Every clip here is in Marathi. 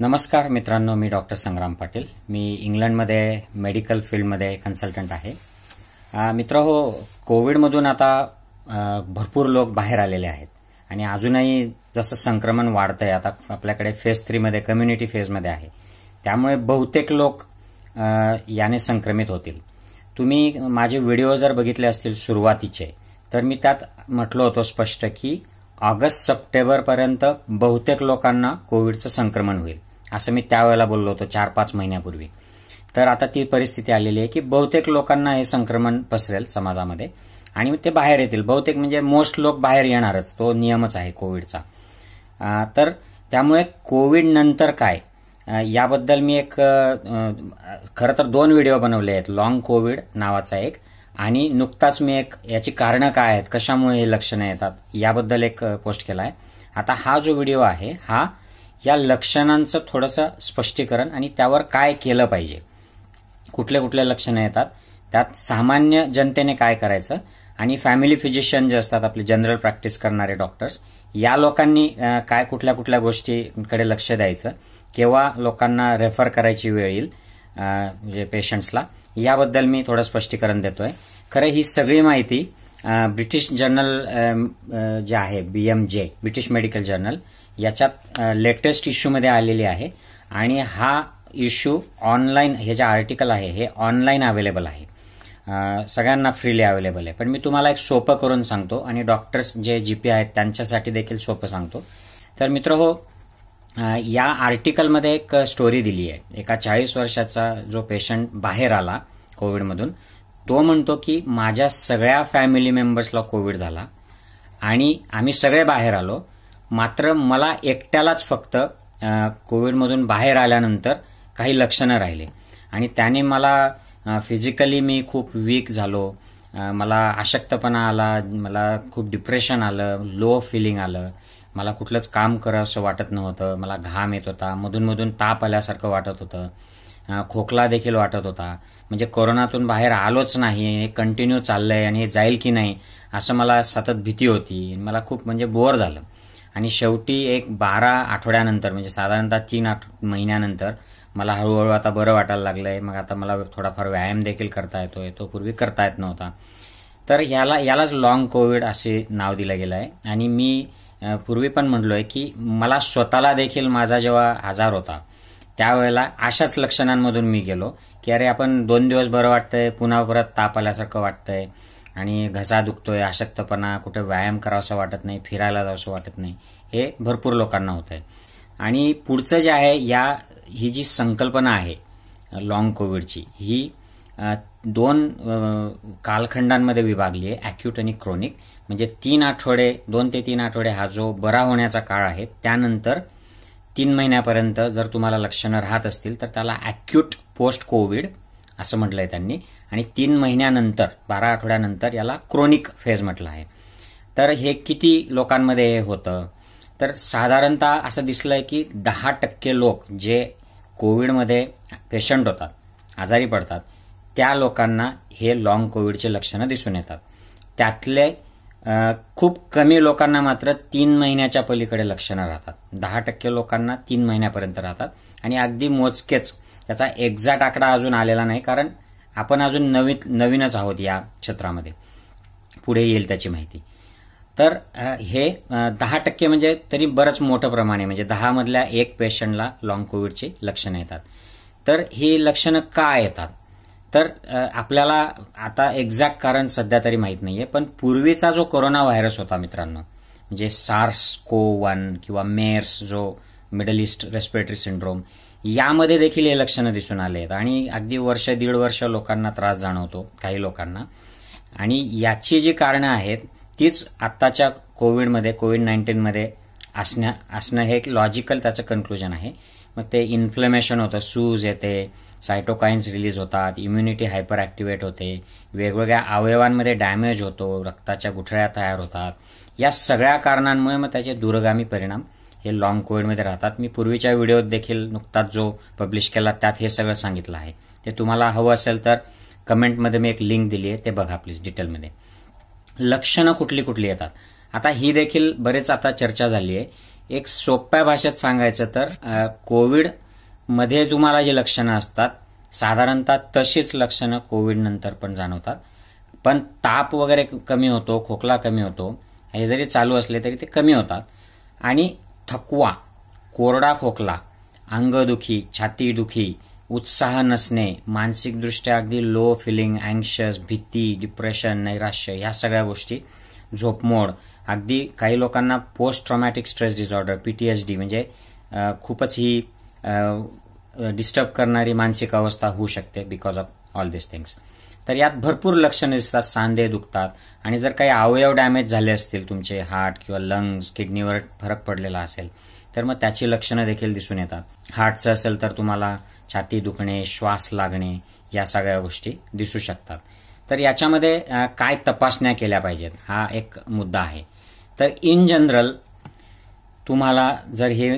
नमस्कार मित्रांनो मी डॉक्टर संग्राम पाटील मी इंग्लंडमध्ये मेडिकल फील्डमध्ये कन्सल्टंट आहे मित्र हो कोविडमधून आता भरपूर लोक बाहेर आलेले आहेत आणि अजूनही जसं संक्रमण वाढतं आहे आता आपल्याकडे फेज थ्रीमध्ये कम्युनिटी फेजमध्ये आहे त्यामुळे बहुतेक लोक याने संक्रमित होतील तुम्ही माझे व्हिडिओ जर बघितले असतील सुरुवातीचे तर मी त्यात म्हटलं होतो स्पष्ट की ऑगस्ट सप्टेंबरपर्यंत बहुतेक लोकांना कोविडचं संक्रमण होईल असं मी त्यावेळेला बोललो होतो चार पाच महिन्यापूर्वी तर आता ती परिस्थिती आलेली आहे की बहुतेक लोकांना हे संक्रमण पसरेल समाजामध्ये आणि ते बाहेर येतील बहुतेक म्हणजे मोस्ट लोक बाहेर येणारच तो नियमच आहे कोविडचा तर त्यामुळे कोविड नंतर काय याबद्दल मी एक खरं तर दोन व्हिडिओ बनवले आहेत लॉंग कोविड नावाचा एक आणि नुकताच मी एक याची कारणं काय आहेत कशामुळे हे लक्षणं येतात याबद्दल एक पोस्ट केला आहे आता हा जो व्हिडिओ आहे हा या लक्षणांचं थोडंसं स्पष्टीकरण आणि त्यावर काय केलं पाहिजे कुठल्या कुठल्या लक्षणं येतात त्यात सामान्य जनतेने काय करायचं आणि फॅमिली फिजिशियन जे असतात आपले जनरल प्रॅक्टिस करणारे डॉक्टर्स या लोकांनी काय कुठल्या कुठल्या गोष्टीकडे लक्ष द्यायचं केव्हा लोकांना रेफर करायची वेळ येईल म्हणजे पेशंट्सला याबद्दल मी थोडं स्पष्टीकरण देतोय खरं ही सगळी माहिती ब्रिटिश जर्नल जे आहे बीएमजे ब्रिटिश मेडिकल जर्नल याच्यात लेटेस्ट इश्यूमध्ये आलेली आहे आणि हा इश्यू ऑनलाईन हे जे आर्टिकल आहे हे ऑनलाईन अवेलेबल आहे सगळ्यांना फ्रीली अवेलेबल आहे पण मी तुम्हाला एक सोपं करून सांगतो आणि डॉक्टर्स जे जीपी आहेत त्यांच्यासाठी देखील सोपं सांगतो तर मित्र हो या आर्टिकलमध्ये एक स्टोरी दिली आहे एका चाळीस वर्षाचा जो पेशंट बाहेर आला कोविडमधून तो म्हणतो की माझ्या सगळ्या फॅमिली मेंबर्सला कोविड झाला आणि आम्ही सगळे बाहेर आलो मात्र मला एकट्यालाच फक्त कोविडमधून बाहेर आल्यानंतर काही लक्षणं राहिले आणि त्याने मला फिजिकली मी खूप वीक झालो मला अशक्तपणा आला मला खूप डिप्रेशन आलं लो फिलिंग आलं मला कुठलंच काम करा असं वाटत नव्हतं मला घाम येत होता मधूनमधून ताप आल्यासारखं वाटत होतं खोकला देखील वाटत होता म्हणजे कोरोनातून बाहेर आलोच नाही हे कंटिन्यू चाललंय आणि हे जाईल की नाही असं मला सतत भीती होती मला खूप म्हणजे बोअर झालं आणि शेवटी एक बारा आठवड्यानंतर म्हणजे साधारणतः तीन आठ महिन्यानंतर मला हळूहळू आता बरं वाटायला लागलंय मग आता मला थोडाफार व्यायाम देखील करता येतोय तो पूर्वी करता येत नव्हता तर याला यालाच लाँग कोविड असे नाव दिलं गेलं आहे आणि मी पूर्वी पण म्हटलोय की मला स्वतःला देखील माझा जेव्हा आजार होता त्यावेळेला अशाच लक्षणांमधून मी गेलो की अरे आपण दोन दिवस बरं वाटतंय पुन्हा परत ताप आल्यासारखं वाटतंय आणि घसा दुखतोय अशक्तपणा कुठे व्यायाम करावासा वाटत नाही फिरायला जावंसं वाटत नाही हे भरपूर लोकांना होत आहे आणि पुढचं जे आहे या ही जी संकल्पना आहे लॉंग कोविडची ही दोन कालखंडांमध्ये विभागली आहे अॅक्यूट आणि क्रोनिक म्हणजे तीन आठवडे दोन ते तीन आठवडे हा जो बरा होण्याचा काळ आहे त्यानंतर तीन महिन्यापर्यंत जर तुम्हाला लक्षणं राहत असतील तर त्याला अॅक्यूट पोस्ट कोविड असं म्हटलंय त्यांनी आणि तीन महिन्यानंतर बारा आठवड्यानंतर याला क्रोनिक फेज म्हटलं आहे तर हे किती लोकांमध्ये होतं तर साधारणतः असं दिसलं आहे की दहा टक्के लोक जे कोविडमध्ये पेशंट होतात आजारी पडतात त्या लोकांना हे लॉंग कोविडचे लक्षणं दिसून येतात त्यातले खूप कमी लोकांना मात्र तीन महिन्याच्या पलीकडे लक्षणं राहतात दहा टक्के लोकांना तीन महिन्यापर्यंत राहतात आणि अगदी मोजकेच त्याचा एक्झॅक्ट आकडा अजून आलेला नाही कारण आपण अजून नवीन नवीनच आहोत या क्षेत्रामध्ये पुढे येईल त्याची माहिती तर हे दहा टक्के म्हणजे तरी बरंच मोठं प्रमाण आहे म्हणजे दहामधल्या एक पेशंटला लॉंग कोविडची लक्षणं येतात तर ही लक्षणं का येतात तर आपल्याला आता एक्झॅक्ट कारण सध्या तरी माहीत नाहीये पण पूर्वीचा जो कोरोना व्हायरस होता मित्रांनो म्हणजे सार्स को वन किंवा मेर्स जो मिडल ईस्ट रेस्पिरेटरी सिंड्रोम यामध्ये देखील हे लक्षणं दिसून आले आहेत आणि अगदी वर्ष दीड वर्ष लोकांना त्रास जाणवतो काही लोकांना आणि याची जी कारणं आहेत तीच आत्ताच्या कोविडमध्ये कोविड नाईन्टीनमध्ये असण्या असणं हे एक लॉजिकल त्याचं कन्क्लुजन आहे मग ते इन्फ्लेमेशन होतं सूज येते सायटोकाईन्स रिलीज होतात इम्युनिटी हायपर ॲक्टिवेट होते वेगवेगळ्या अवयवांमध्ये डॅमेज होतो रक्ताच्या गुठळ्या तयार होतात या सगळ्या कारणांमुळे मग त्याचे दूरगामी परिणाम हे लॉंग कोविडमध्ये राहतात मी पूर्वीच्या व्हिडिओत देखील नुकताच जो पब्लिश केला त्यात हे सगळं सांगितलं आहे ते तुम्हाला हवं असेल तर कमेंटमध्ये मी एक लिंक दिली आहे ते बघा प्लीज डिटेलमध्ये लक्षणं कुठली कुठली येतात आता ही देखील बरेच आता चर्चा झाली आहे एक सोप्या भाषेत सांगायचं तर कोविड मध्ये तुम्हाला जी लक्षणं असतात साधारणतः तशीच लक्षणं कोविड नंतर पण जाणवतात पण ताप वगैरे कमी होतो खोकला कमी होतो हे जरी चालू असले तरी ते कमी होतात आणि थकवा कोरडा खोकला अंगदुखी छातीदुखी उत्साह नसणे मानसिकदृष्ट्या अगदी लो फिलिंग अँक्शस भीती डिप्रेशन नैराश्य ह्या सगळ्या गोष्टी झोपमोड अगदी काही लोकांना post traumatic stress disorder PTSD म्हणजे खूपच ही डिस्टर्ब करणारी मानसिक अवस्था होऊ शकते because of all this things तर यात भरपूर लक्षणं दिसतात सांधे दुखतात आणि जर काही अवयव डॅमेज झाले असतील तुमचे हार्ट किंवा लंग्स किडनीवर फरक पडलेला असेल तर मग त्याची लक्षणं देखील दिसून येतात हार्टचं असेल तर तुम्हाला छाती दुखणे श्वास लागणे या सगळ्या गोष्टी दिसू शकतात तर याच्यामध्ये काय तपासण्या केल्या पाहिजेत हा एक मुद्दा आहे तर इन जनरल तुम्हाला जर हे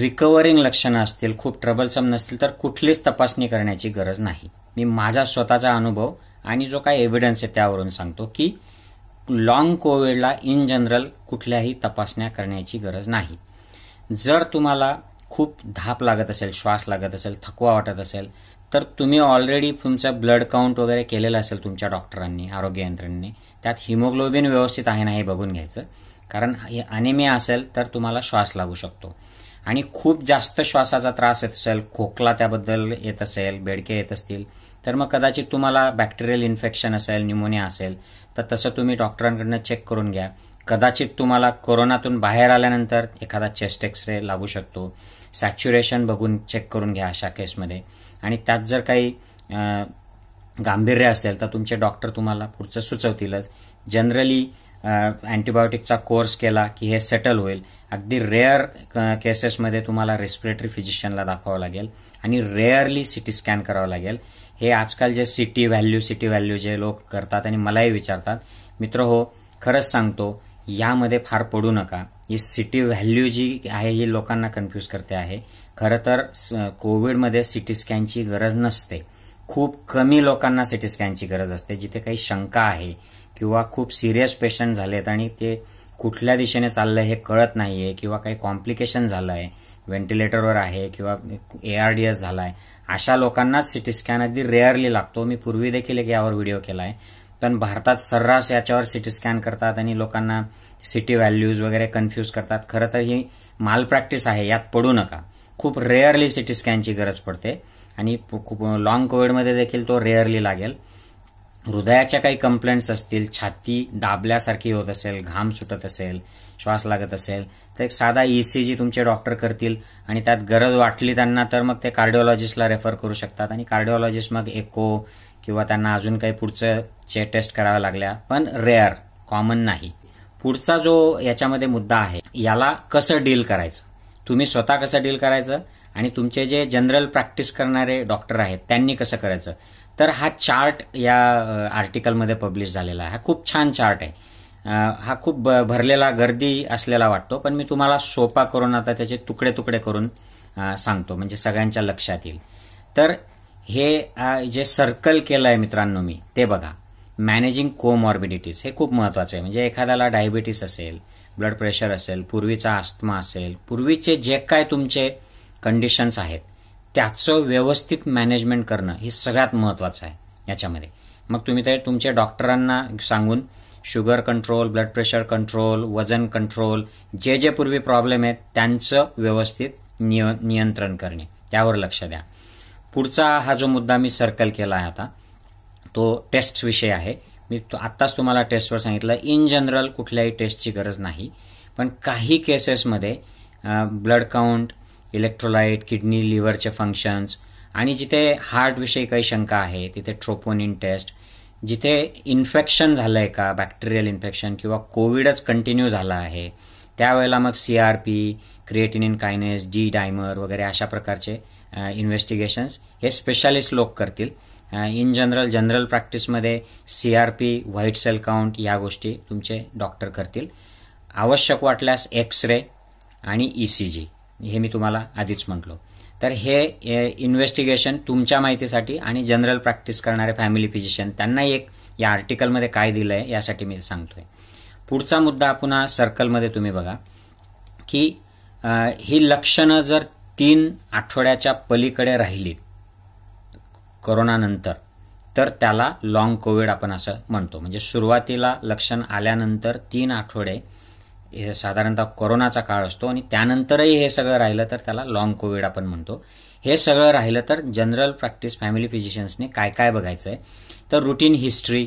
रिकवरिंग लक्षणं असतील खूप ट्रबलसम नसतील तर कुठलीच तपासणी करण्याची गरज नाही मी माझा स्वतःचा अनुभव आणि जो काही एव्हिडन्स आहे त्यावरून सांगतो की लॉंग कोविडला इन जनरल कुठल्याही तपासण्या करण्याची गरज नाही जर तुम्हाला खूप धाप लागत असेल श्वास लागत असेल थकवा वाटत असेल तर तुम्ही ऑलरेडी तुमचं ब्लड काउंट वगैरे केलेला असेल तुमच्या डॉक्टरांनी आरोग्य यंत्रणांनी त्यात हिमोग्लोबिन व्यवस्थित आहे ना हे बघून घ्यायचं कारण अनिमिया असेल तर तुम्हाला श्वास लागू शकतो आणि खूप जास्त श्वासाचा त्रास येत असेल खोकला त्याबद्दल येत असेल बेडके येत असतील तर मग कदाचित तुम्हाला बॅक्टेरियल इन्फेक्शन असेल न्युमोनिया असेल तर तसं तुम्ही डॉक्टरांकडनं चेक करून घ्या कदाचित तुम्हाला कोरोनातून बाहेर आल्यानंतर एखादा चेस्ट एक्स रे लागू शकतो सॅच्युरेशन बघून चेक करून घ्या अशा केसमध्ये आणि त्यात जर काही गांभीर्य असेल तर तुमचे डॉक्टर तुम्हाला पुढचं सुचवतीलच जनरली अँटीबायोटिकचा कोर्स केला की हे सेटल होईल अगदी रेअर केसेसमध्ये तुम्हाला रेस्पिरेटरी फिजिशियनला दाखवावं लागेल आणि रेअरली सिटी स्कॅन करावं लागेल हे आजकाल जे सिटी व्हॅल्यू सिटी व्हॅल्यू जे लोक करतात आणि मलाही विचारतात मित्र हो खरंच सांगतो यामध्ये फार पडू नका ही सिटी व्हॅल्यू जी आहे ही लोकांना कन्फ्यूज करते आहे खरं तर कोविडमध्ये सिटी स्कॅनची गरज नसते खूप कमी लोकांना सिटी स्कॅनची गरज असते जिथे काही शंका आहे किंवा खूप सिरियस पेशंट झालेत आणि ते कुठल्या दिशेने चाललं हे कळत नाहीये किंवा काही कॉम्प्लिकेशन झालं आहे व्हेंटिलेटरवर आहे किंवा एआरडीएस झाला आहे अशा लोकांनाच सिटी स्कॅन अगदी रेअरली लागतो मी पूर्वी देखील एक यावर व्हिडिओ केला आहे पण भारतात सर्रास याच्यावर सिटी स्कॅन करतात आणि लोकांना सिटी व्हॅल्यूज वगैरे कन्फ्यूज करतात खरं तर ही माल प्रॅक्टिस आहे यात पडू नका खूप रेअरली सिटी स्कॅनची गरज पडते आणि खूप लॉंग कोविडमध्ये देखील तो रेअरली लागेल हृदयाच्या काही कंप्लेंट्स असतील छाती दाबल्यासारखी होत असेल घाम सुटत असेल श्वास लागत असेल तर एक साधा ईसीजी e तुमचे डॉक्टर करतील आणि त्यात गरज वाटली त्यांना तर मग ते कार्डिओलॉजिस्टला रेफर करू शकतात आणि कार्डिओलॉजिस्ट मग एको किंवा त्यांना अजून काही पुढचं चे टेस्ट कराव्या लागल्या पण रेअर कॉमन नाही पुढचा जो याच्यामध्ये मुद्दा आहे याला कसं डील करायचं तुम्ही स्वतः कसं डील करायचं आणि तुमचे जे जनरल प्रॅक्टिस करणारे डॉक्टर आहेत त्यांनी कसं करायचं तर हा चार्ट या आर्टिकलमध्ये पब्लिश झालेला आहे हा खूप छान चार्ट आहे हा खूप भरलेला गर्दी असलेला वाटतो पण मी तुम्हाला सोपा करून आता त्याचे तुकडे तुकडे करून सांगतो म्हणजे सगळ्यांच्या लक्षात येईल तर हे जे सर्कल केलं आहे मित्रांनो मी ते बघा मॅनेजिंग कोमॉर्बिडिटीज हे खूप महत्वाचं आहे म्हणजे एखाद्याला डायबिटीस असेल ब्लड प्रेशर असेल पूर्वीचा आस्थमा असेल पूर्वीचे जे काय तुमचे कंडिशन्स आहेत त्याचं व्यवस्थित मॅनेजमेंट करणं हे सगळ्यात महत्वाचं आहे याच्यामध्ये मग तुम्ही ते तुमच्या डॉक्टरांना सांगून sugar control blood pressure control वजन कंट्रोल जे जे पूर्वी प्रॉब्लेम आहेत त्यांचं व्यवस्थित नियंत्रण करणे त्यावर लक्ष द्या पुढचा हा जो मुद्दा मी सर्कल केला आहे आता तो टेस्ट विषय आहे मी आत्ताच तुम्हाला टेस्टवर सांगितलं इन जनरल कुठल्याही टेस्टची गरज नाही पण काही केसेसमध्ये ब्लड काउंट इलेक्ट्रोलाइट किडनी लिव्हरचे फंक्शन्स आणि जिथे हार्टविषयी काही शंका आहे तिथे ट्रोपोनिन टेस्ट जिथे इन्फेक्शन झालं आहे का बॅक्टेरियल इन्फेक्शन किंवा कोविडच कंटिन्यू झाला आहे त्यावेळेला मग C R P creatinine kinase D dimer वगैरे अशा प्रकारचे इन्व्हेस्टिगेशन्स हे स्पेशालिस्ट लोक करतील इन जनरल जनरल प्रॅक्टिसमध्ये C R P white cell count या गोष्टी तुमचे डॉक्टर करतील आवश्यक वाटल्यास एक्स रे आणि ई सी जी हे मी तुम्हाला आधीच म्हटलो तर हे इन्व्हेस्टिगेशन तुमच्या माहितीसाठी आणि जनरल प्रॅक्टिस करणारे फॅमिली फिजिशियन त्यांना एक या आर्टिकलमध्ये काय दिलं आहे यासाठी मी सांगतोय पुढचा मुद्दा पुन्हा सर्कलमध्ये तुम्ही बघा की ही लक्षणं जर तीन आठवड्याच्या पलीकडे राहिली कोरोनानंतर तर त्याला लॉंग कोविड आपण असं म्हणतो म्हणजे सुरुवातीला लक्षण आल्यानंतर तीन आठवडे साधारणतः कोरोनाचा काळ असतो आणि त्यानंतरही हे सगळं राहिलं तर त्याला लॉंग कोविड आपण म्हणतो हे सगळं राहिलं तर जनरल प्रॅक्टिस फॅमिली फिजिशियन्सने काय काय बघायचं आहे तर रुटीन हिस्ट्री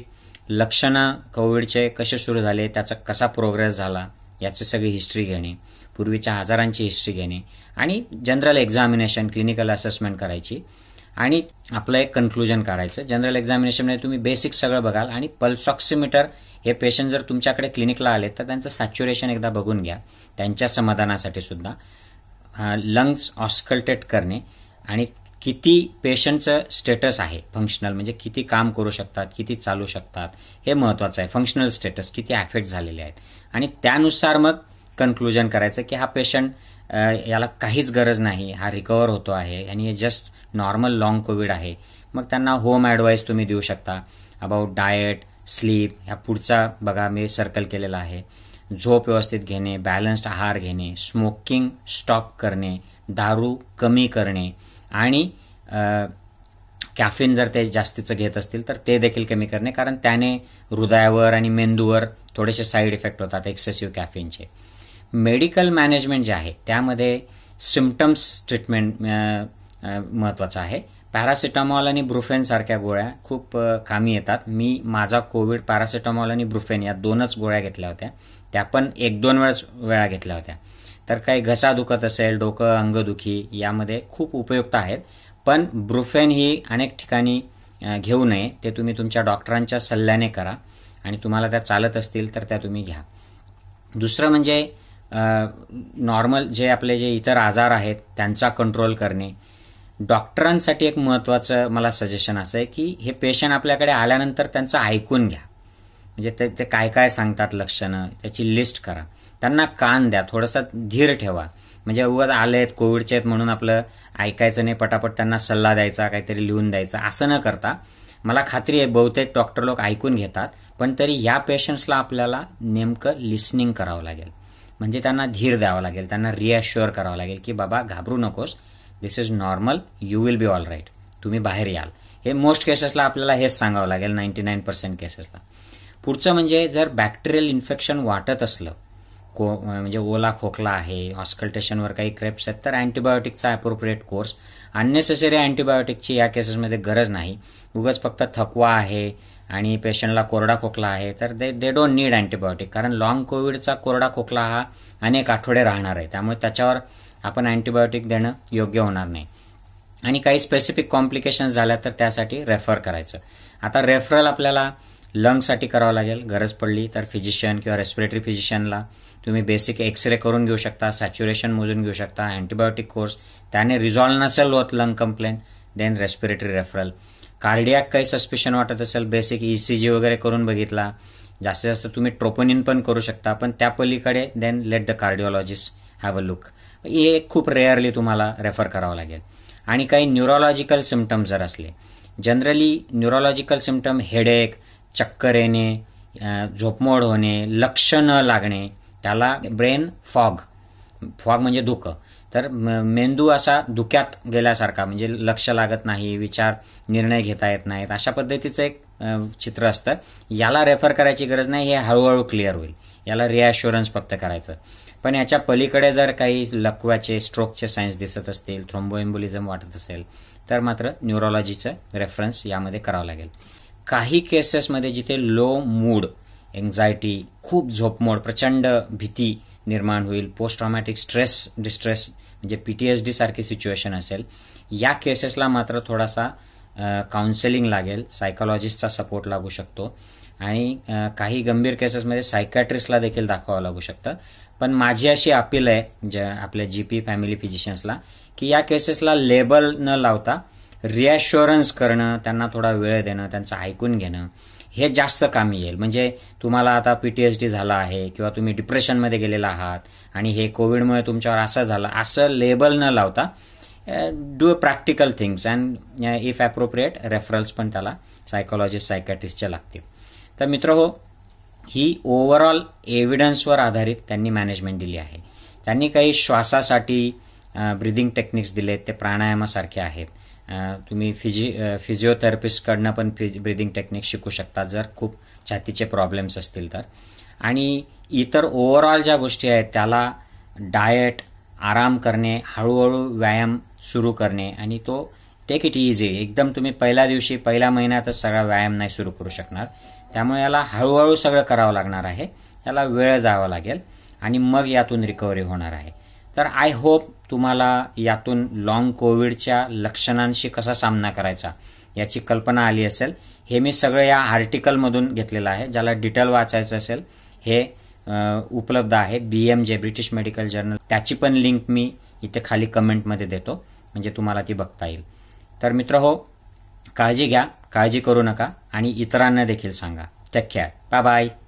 लक्षणं कोविडचे कसे सुरू झाले त्याचा कसा प्रोग्रेस झाला याची सगळी हिस्ट्री घेणे पूर्वीच्या आजारांची हिस्ट्री घेणे आणि जनरल एक्झामिनेशन क्लिनिकल असेसमेंट करायची आणि आपलं एक कन्क्लुजन काढायचं जनरल एक्झामिनेशनमध्ये तुम्ही बेसिक सगळं बघाल आणि पल्स ऑक्सिमीटर हे पेशंट जर तुमच्याकडे क्लिनिकला आले तर त्यांचं सॅच्युरेशन एकदा बघून घ्या त्यांच्या समाधानासाठी सुद्धा लंग्स ऑस्कल्टेट करणे आणि किती पेशंटचं स्टेटस आहे फंक्शनल म्हणजे किती काम करू शकतात किती चालू शकतात हे महत्वाचं आहे फंक्शनल स्टेटस किती अफेक्ट झालेले आहेत आणि त्यानुसार मग कन्क्लुजन करायचं की हा पेशंट याला काहीच गरज नाही हा रिकवर होतो आहे आणि हे जस्ट नॉर्मल लाँग कोविड आहे मग त्यांना होम ॲडवाईस तुम्ही देऊ शकता अबाउट डाएट स्लीप ह्या पुढचा बघा मी सर्कल केलेला आहे झोप व्यवस्थित घेणे बॅलन्स्ड आहार घेणे स्मोकिंग स्टॉप करणे दारू कमी करणे आणि कॅफिन जर ते जास्तीचं घेत असतील तर ते देखील कमी करणे कारण त्याने हृदयावर आणि मेंदूवर थोडेसे साईड इफेक्ट होतात एक्सेसिव्ह कॅफिनचे मेडिकल मॅनेजमेंट जे आहे त्यामध्ये सिम्पटम्स ट्रीटमेंट महत्वाचं आहे पॅरासिटामॉल आणि ब्रुफेन सारख्या गोळ्या खूप कामी येतात मी माझा कोविड पॅरासिटामॉल आणि ब्रुफेन या दोनच गोळ्या घेतल्या होत्या त्या पण एक दोन वेळेस वेळा घेतल्या होत्या तर काही घसा दुखत असेल डोकं अंगदुखी यामध्ये खूप उपयुक्त आहेत पण ब्रुफेन ही अनेक ठिकाणी घेऊ नये ते तुम्ही तुमच्या डॉक्टरांच्या सल्ल्याने करा आणि तुम्हाला त्या चालत असतील तर त्या तुम्ही घ्या दुसरं म्हणजे नॉर्मल जे आपले जे इतर आजार आहेत त्यांचा कंट्रोल करणे डॉक्टरांसाठी एक महत्वाचं मला सजेशन असं आहे की हे पेशंट आपल्याकडे आल्यानंतर त्यांचं ऐकून घ्या म्हणजे ते, ते काय काय सांगतात लक्षणं त्याची लिस्ट करा त्यांना कान द्या थोडासा धीर ठेवा म्हणजे उगाच आहेत कोविडचे आहेत म्हणून आपलं ऐकायचं नाही पटापट त्यांना सल्ला द्यायचा काहीतरी लिहून द्यायचा असं न करता मला खात्री आहे बहुतेक डॉक्टर लोक ऐकून घेतात पण तरी या पेशंट्सला आपल्याला नेमकं लिस्निंग करावं लागेल म्हणजे त्यांना धीर द्यावा लागेल त्यांना रिअश्युअर करावं लागेल की बाबा घाबरू नकोस this is normal you will be all right तुम्ही बाहेर याल हे मोस्ट केसेसला आपल्याला हेच सांगावं लागेल नाईन्टी नाईन पर्सेंट केसेसला पुढचं म्हणजे जर बॅक्टेरियल इन्फेक्शन वाटत असलं को म्हणजे ओला खोकला आहे हॉस्कल्टेशनवर काही क्रेप्स आहेत तर अँटीबायोटिकचा अप्रोप्रिएट कोर्स अननेसेसरी अँटीबायोटिकची या केसेसमध्ये गरज नाही उगाच फक्त थकवा आहे आणि पेशंटला कोरडा खोकला आहे तर they they don't need antibiotic कारण लॉंग कोविडचा कोरडा खोकला हा अनेक आठवडे राहणार आहे त्यामुळे त्याच्यावर आपण अँटीबायोटिक देणं योग्य होणार नाही आणि काही स्पेसिफिक कॉम्प्लिकेशन झाल्या तर त्यासाठी रेफर करायचं आता रेफरल आपल्याला लंगसाठी करावं लागेल गरज पडली तर फिजिशियन किंवा रेस्पिरेटरी फिजिशियनला तुम्ही बेसिक एक्सरे करून घेऊ शकता सॅच्युरेशन मोजून घेऊ शकता अँटीबायोटिक कोर्स त्याने रिझॉल्व नसेल होत lung complaint then respiratory referral cardiac काही सस्पेशन वाटत असेल बेसिक ईसीजी e वगैरे करून बघितला जास्तीत जास्त तुम्ही ट्रोपोनिन पण करू शकता पण त्या पलीकडे then let the cardiologist have a look हे खूप रेअरली तुम्हाला रेफर करावं लागेल आणि काही न्यूरोलॉजिकल सिमटम्स जर असले जनरली न्यूरोलॉजिकल सिमटम हेडेक चक्कर येणे झोपमोड होणे लक्ष न लागणे त्याला ब्रेन फॉग फॉग म्हणजे धुकं तर मेंदू असा धुक्यात गेल्यासारखा म्हणजे लक्ष लागत नाही विचार निर्णय घेता येत नाहीत अशा पद्धतीचं एक चित्र असतं याला रेफर करायची गरज नाही हे हळूहळू क्लिअर होईल याला रिॲश्युरन्स फक्त करायचं पण याच्या पलीकडे जर काही लकव्याचे स्ट्रोकचे सायन्स दिसत असतील थ्रोम्बोएम्बुलिझम वाटत असेल तर मात्र न्यूरोलॉजीचं रेफरन्स यामध्ये करावं लागेल काही केसेसमध्ये जिथे लो मूड एन्झायटी खूप झोपमोड प्रचंड भीती निर्माण होईल पोस्ट ट्रॉमॅटिक स्ट्रेस डिस्ट्रेस म्हणजे पीटीएसडी सारखी सिच्युएशन असेल या केसेसला मात्र थोडासा काउन्सिलिंग लागेल सायकोलॉजिस्टचा सपोर्ट लागू शकतो आणि काही गंभीर केसेसमध्ये सायकॅट्रिस्टला देखील दाखवावं लागू शकतं पण माझी अशी अपील आहे ज्या आपल्या जी पी फॅमिली फिजिशियन्सला की या केसेसला लेबल न लावता रिॲश्युरन्स करणं त्यांना थोडा वेळ देणं त्यांचं ऐकून घेणं हे जास्त कामी येईल म्हणजे तुम्हाला आता पीटीएचडी झाला आहे किंवा तुम्ही डिप्रेशनमध्ये गेलेला आहात आणि हे कोविडमुळे तुमच्यावर असं झालं असं लेबल न लावता do practical things and if appropriate referrals पण त्याला सायकोलॉजिस्ट सायकॅटिस्टच्या लागतील तर मित्र हो ही ओव्हरऑल एव्हिडन्सवर आधारित त्यांनी मॅनेजमेंट दिली आहे त्यांनी काही श्वासासाठी ब्रिदिंग टेक्निक्स दिले ते प्राणायामासारखे आहेत तुम्ही फिजि फिजिओथेरपिस्टकडनं पण फिजि ब्रिदिंग टेक्निक्स शिकू शकता जर खूप छातीचे प्रॉब्लेम्स असतील तर आणि इतर ओव्हरऑल ज्या गोष्टी आहेत त्याला डाएट आराम करणे हळूहळू व्यायाम सुरू करणे आणि तो टेक इट इझी एकदम तुम्ही पहिल्या दिवशी पहिल्या महिन्यातच सगळा व्यायाम नाही सुरू करू शकणार त्यामुळे याला हळूहळू सगळं करावं लागणार आहे याला वेळ जावा लागेल आणि मग यातून रिकव्हरी होणार आहे तर आय होप तुम्हाला यातून लॉंग कोविडच्या लक्षणांशी कसा सामना करायचा याची कल्पना आली असेल हे मी सगळं या आर्टिकलमधून घेतलेलं आहे ज्याला डिटेल वाचायचं असेल हे उपलब्ध आहे B M J British medical journal त्याची पण लिंक मी इथे खाली कमेंटमध्ये देतो म्हणजे तुम्हाला ती बघता येईल तर मित्र हो काळजी घ्या काळजी करू नका आणि इतरांना देखील सांगा टेक केअर बाय बाय